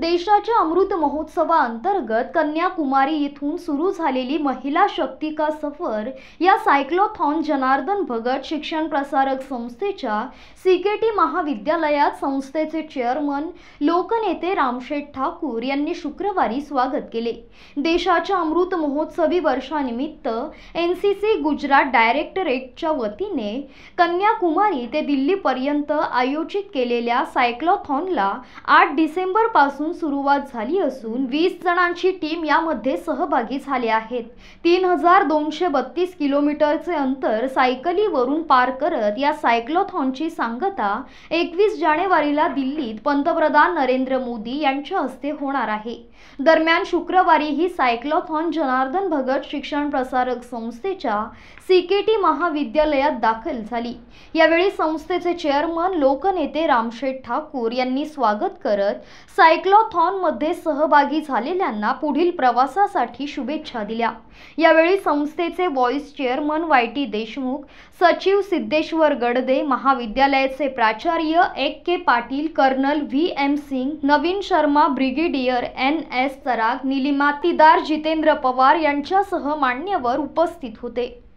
देशाच्या अमृत महोत्सवाअंतर्गत कन्याकुमारी इथून सुरू झालेली महिला शक्ती का सफर या सायक्लोथॉन जनार्दन भगत शिक्षण प्रसारक संस्थेच्या सी टी महाविद्यालयात संस्थेचे चेअरमन लोकनेते रामशेठ ठाकूर यांनी शुक्रवारी स्वागत केले देशाच्या अमृत महोत्सवी वर्षानिमित्त एन सी सी गुजरात डायरेक्टरेटच्या वतीने कन्याकुमारी ते दिल्लीपर्यंत आयोजित केलेल्या सायक्लोथॉनला आठ डिसेंबरपासून पासून सुरुवात झाली असून वीस जणांची टीम यामध्ये सहभागी झाली आहेत तीन हजार दोनशे बत्तीस किलोमीटरचे अंतर सायकलीवरून पार करत या सायक्लोथॉनची सांगता एकवीस जानेवारीला दिल्लीत पंतप्रधान नरेंद्र मोदी यांच्या हस्ते होणार आहे दरम्यान शुक्रवारी ही सायक्लोथॉन जनार्दन भगत शिक्षण प्रसारक संस्थेच्या सीकेटी महाविद्यालयात दाखल झाली यावेळी संस्थेचे चेअरमन लोकनेते रामशेठ ठाकूर यांनी स्वागत करत सायक्लो मध्ये सहभागी झालेल्यांना पुढील प्रवासासाठी शुभेच्छा दिल्या यावेळी संस्थेचे vice chairman Y T Deshmukh सचिव सिद्धेश्वर गडदे महाविद्यालयाचे प्राचार्य एक K Patil colonel V M Singh Naveen Sharma brigadier N S Sarag निलिमातीदार जितेंद्र पवार यांच्यासह मान्यवर उपस्थित होते